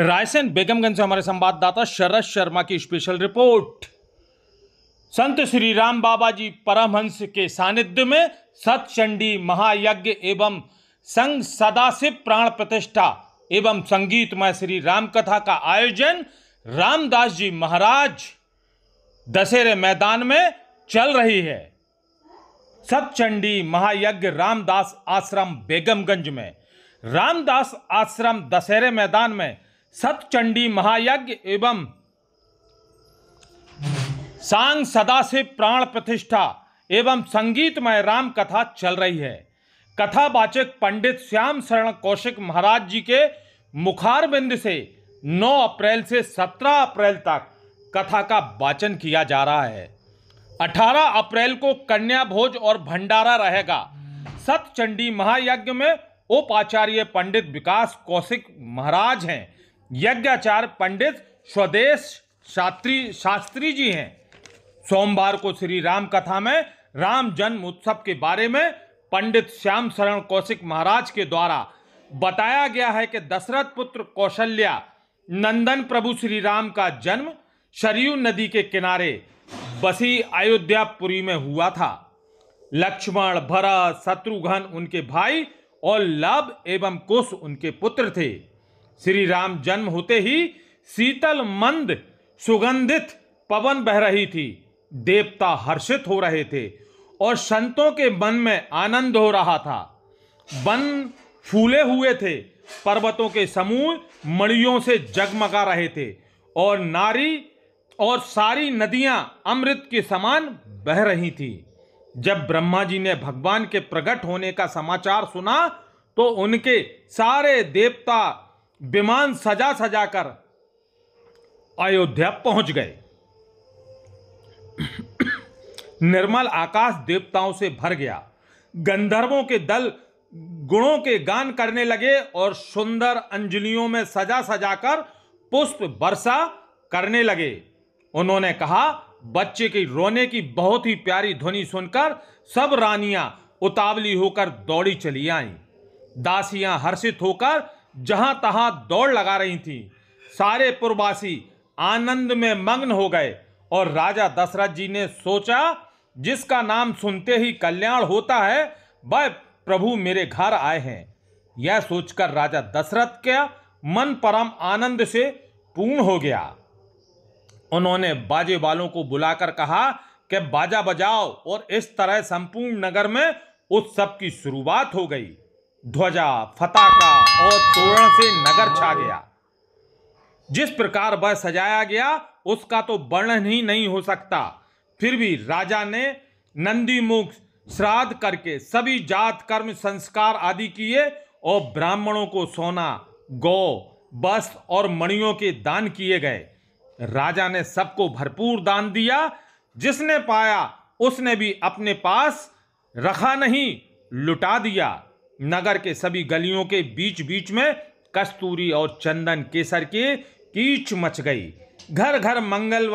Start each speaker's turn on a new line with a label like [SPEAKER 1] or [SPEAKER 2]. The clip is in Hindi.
[SPEAKER 1] रायसेन बेगमगंज से हमारे संवाददाता शरद शर्मा की स्पेशल रिपोर्ट संत श्री राम बाबा जी परमहंस के सानिध्य में सतचंडी महायज्ञ एवं संघ सदाशिव प्राण प्रतिष्ठा एवं संगीतमय श्री राम कथा का आयोजन रामदास जी महाराज दशहरे मैदान में चल रही है सतचंडी महायज्ञ रामदास आश्रम बेगमगंज में रामदास आश्रम दशहरे मैदान में सतचंडी महायज्ञ एवं सांग सदा से प्राण प्रतिष्ठा एवं संगीतमय राम कथा चल रही है कथावाचक पंडित श्याम शरण कौशिक महाराज जी के मुखारबिंद से 9 अप्रैल से 17 अप्रैल तक कथा का वाचन किया जा रहा है 18 अप्रैल को कन्या भोज और भंडारा रहेगा सतचंडी महायज्ञ में उपाचार्य पंडित विकास कौशिक महाराज हैं यज्ञाचार पंडित स्वदेश शास्त्री शास्त्री जी हैं सोमवार को श्री राम कथा में राम जन्म उत्सव के बारे में पंडित श्याम शरण कौशिक महाराज के द्वारा बताया गया है कि दशरथ पुत्र कौशल्या नंदन प्रभु श्री राम का जन्म सरयू नदी के किनारे बसी अयोध्यापुरी में हुआ था लक्ष्मण भरत शत्रुघ्न उनके भाई और लव एवं कुश उनके पुत्र थे श्री राम जन्म होते ही शीतल मंद सुगंधित पवन बह रही थी देवता हर्षित हो रहे थे और संतों के मन में आनंद हो रहा था वन फूले हुए थे पर्वतों के समूह मणियों से जगमगा रहे थे और नारी और सारी नदियां अमृत के समान बह रही थी जब ब्रह्मा जी ने भगवान के प्रकट होने का समाचार सुना तो उनके सारे देवता विमान सजा सजा कर अयोध्या पहुंच गए निर्मल आकाश देवताओं से भर गया गंधर्वों के दल गुणों के गान करने लगे और सुंदर अंजलियों में सजा सजा कर पुष्प वर्षा करने लगे उन्होंने कहा बच्चे के रोने की बहुत ही प्यारी ध्वनि सुनकर सब रानियां उतावली होकर दौड़ी चली आईं दासियां हर्षित होकर जहां तहां दौड़ लगा रही थी सारे पुरवासी आनंद में मग्न हो गए और राजा दशरथ जी ने सोचा जिसका नाम सुनते ही कल्याण होता है वह प्रभु मेरे घर आए हैं यह सोचकर राजा दशरथ का मन परम आनंद से पूर्ण हो गया उन्होंने बाजे वालों को बुलाकर कहा कि बाजा बजाओ और इस तरह संपूर्ण नगर में उत्सव की शुरुआत हो गई ध्वजा फताका और तोरण से नगर छा गया जिस प्रकार वह सजाया गया उसका तो वर्णन ही नहीं हो सकता फिर भी राजा ने नंदीमुख श्राद्ध करके सभी जात कर्म संस्कार आदि किए और ब्राह्मणों को सोना गौ वस्त्र और मणियों के दान किए गए राजा ने सबको भरपूर दान दिया जिसने पाया उसने भी अपने पास रखा नहीं लुटा दिया नगर के सभी गलियों के बीच बीच में कस्तूरी और चंदन केसर की कीच मच गई घर घर मंगलवार